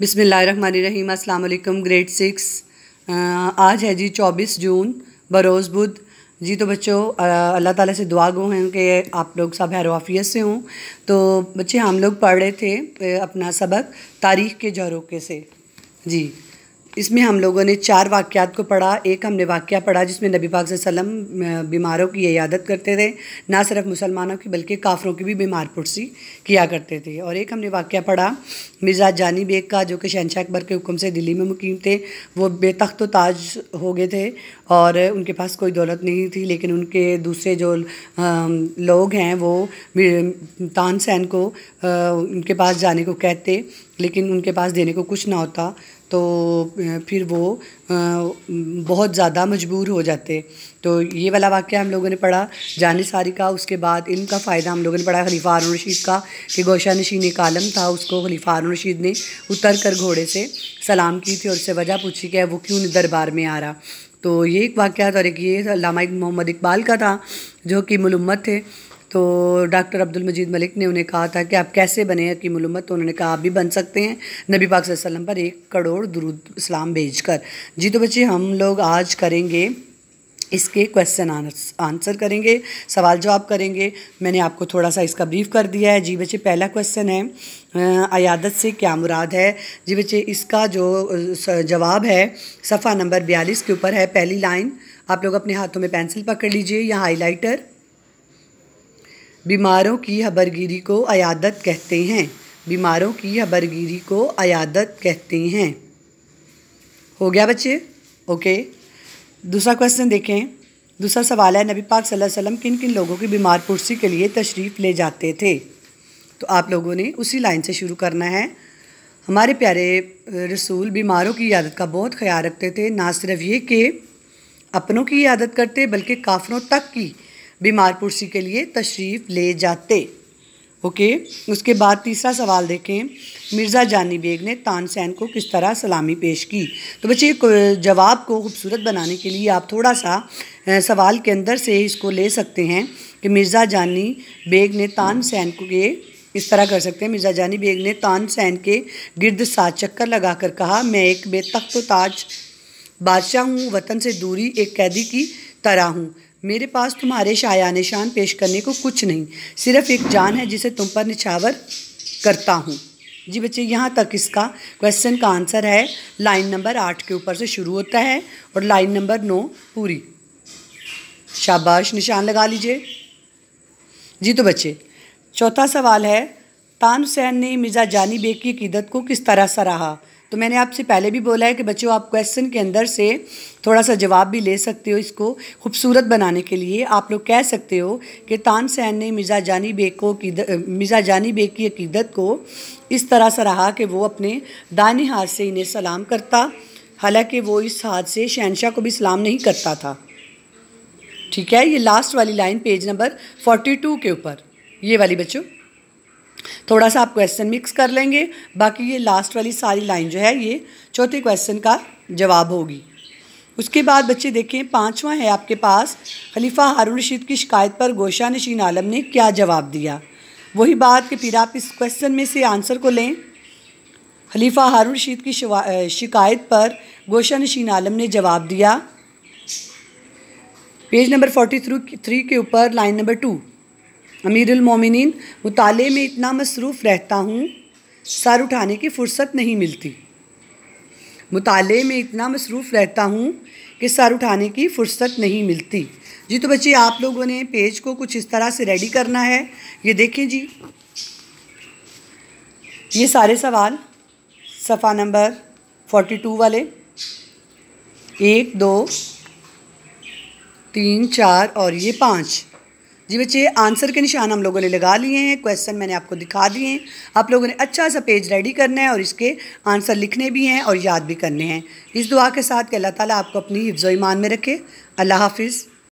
बिसमीम अल्लाम grade six आज है जी चौबीस जून बरोज़ बुध जी तो बच्चों अल्लाह ताला से दुआ गो हैं कि आप लोग सब हैरवाफियत से हों तो बच्चे हम लोग पढ़ रहे थे अपना सबक तारीख़ के झरोके से जी इसमें हम लोगों ने चार वाक़ात को पढ़ा एक हमने वाक्य पढ़ा जिसमें नबी पाक वसल्लम बीमारों की इयादत करते थे ना सिर्फ मुसलमानों की बल्कि काफ़रों की भी बीमार पुरसी किया करते थे और एक हमने वाक्य पढ़ा मिर्ज़ा जानी बेग का जो कि शहनशाह अकबर के हुक्म से दिल्ली में मुकीम थे वो बेतख्त ताज हो गए थे और उनके पास कोई दौलत नहीं थी लेकिन उनके दूसरे जो लोग हैं वो तानसैन को उनके पास जाने को कहते लेकिन उनके पास देने को कुछ ना होता तो फिर वो बहुत ज़्यादा मजबूर हो जाते तो ये वाला वाक़ हम लोगों ने पढ़ा सारी का उसके बाद इनका फ़ायदा हम लोगों ने पढ़ा खलीफा हारून रशीद का कि गोशा नशीन एक आलम था उसको खलीफा हारून रशीद ने उतर कर घोड़े से सलाम की थी और उससे वजह पूछी कि वो क्यों दरबार में आ रहा तो ये एक वाक़ और एक ये लामा मोहम्मद इकबाल का था जो कि मलम्मत थे तो डॉक्टर अब्दुल मजीद मलिक ने उन्हें कहा था कि आप कैसे बने की उलमत तो उन्होंने कहा आप भी बन सकते हैं नबी पाक वसल्लम पर एक करोड़ दरूद इस्लाम भेज कर जी तो बच्चे हम लोग आज करेंगे इसके क्वेश्चन आंसर करेंगे सवाल जवाब करेंगे मैंने आपको थोड़ा सा इसका ब्रीफ कर दिया है जी बच्चे पहला क्वेश्चन है अयादत से क्या मुराद है जी बच्चे इसका जो जवाब है सफ़ा नंबर बयालीस के ऊपर है पहली लाइन आप लोग अपने हाथों में पेंसिल पकड़ लीजिए या हाइलाइटर बीमारों की हबरगिरी को अयादत कहते हैं बीमारों की हबरगिरी को अयादत कहते हैं हो गया बच्चे ओके दूसरा क्वेश्चन देखें दूसरा सवाल है नबी पाक सल्लल्लाहु अलैहि वसल्लम किन किन लोगों की बीमार पुरसी के लिए तशरीफ़ ले जाते थे तो आप लोगों ने उसी लाइन से शुरू करना है हमारे प्यारे रसूल बीमारों की यादत का बहुत ख्याल रखते थे ना सिर्फ ये कि अपनों की यादत करते बल्कि काफरों तक की बीमार पुरसी के लिए तशरीफ़ ले जाते ओके उसके बाद तीसरा सवाल देखें मिर्ज़ा जानी बेग ने तानसेन को किस तरह सलामी पेश की तो बच्चे जवाब को खूबसूरत बनाने के लिए आप थोड़ा सा सवाल के अंदर से इसको ले सकते हैं कि मिर्ज़ा जानी बेग ने सैन को ये इस तरह कर सकते हैं मिर्ज़ा जानी बेग ने सैन के गिरद सात चक्कर लगा कर कहा मैं एक बेतख्त ताज बादशाह हूँ वतन से दूरी एक कैदी की तरह हूँ मेरे पास तुम्हारे शाया निशान पेश करने को कुछ नहीं सिर्फ एक जान है जिसे तुम पर निछावर करता हूँ जी बच्चे यहाँ तक इसका क्वेश्चन का आंसर है लाइन नंबर आठ के ऊपर से शुरू होता है और लाइन नंबर नौ पूरी शाबाश निशान लगा लीजिए जी तो बच्चे चौथा सवाल है हुसैन ने मिर्ज़ा जानी बेग की क़ीदत को किस तरह सराहा तो मैंने आपसे पहले भी बोला है कि बच्चों आप क्वेश्चन के अंदर से थोड़ा सा जवाब भी ले सकते हो इसको खूबसूरत बनाने के लिए आप लोग कह सकते हो कि तानसैन ने मिर्ज़ा जानी बेग को मिर्ज़ा जानी बेग की अकीदत को इस तरह रहा कि वो अपने दाने हाथ से इन्हें सलाम करता हालांकि वो इस हाथ से शहनशाह को भी सलाम नहीं करता था ठीक है ये लास्ट वाली line page number forty two के ऊपर ये वाली बच्चों थोड़ा सा आप क्वेश्चन मिक्स कर लेंगे बाकी ये लास्ट वाली सारी लाइन जो है ये चौथे क्वेश्चन का जवाब होगी उसके बाद बच्चे देखें पांचवा है आपके पास खलीफा हारून रशीद की शिकायत पर गोशा नशीन आलम ने क्या जवाब दिया वही बात कि फिर आप इस क्वेश्चन में से आंसर को लें खलीफा हारून रशीद की शिकायत पर गोशा नशीन आलम ने जवाब दिया page number forty through three के ऊपर लाइन नंबर टू अमीरमिन मुताले में इतना मसरूफ़ रहता हूँ सर उठाने की फ़ुर्सत नहीं मिलती मुताले में इतना मसरूफ़ रहता हूँ कि सर उठाने की फ़ुर्सत नहीं मिलती जी तो बच्चे आप लोगों ने पेज को कुछ इस तरह से रेडी करना है ये देखें जी ये सारे सवाल सफ़ा नंबर फोर्टी टू वाले एक दो तीन चार और ये पाँच जी बच्चे आंसर के निशान हम लोगों ने लगा लिए हैं क्वेश्चन मैंने आपको दिखा दिए हैं आप लोगों ने अच्छा सा पेज रेडी करना है और इसके आंसर लिखने भी हैं और याद भी करने हैं इस दुआ के साथ कि अल्लाह ताला आपको अपनी हिफ्ज़ ईमान में रखे अल्लाह हाफिज़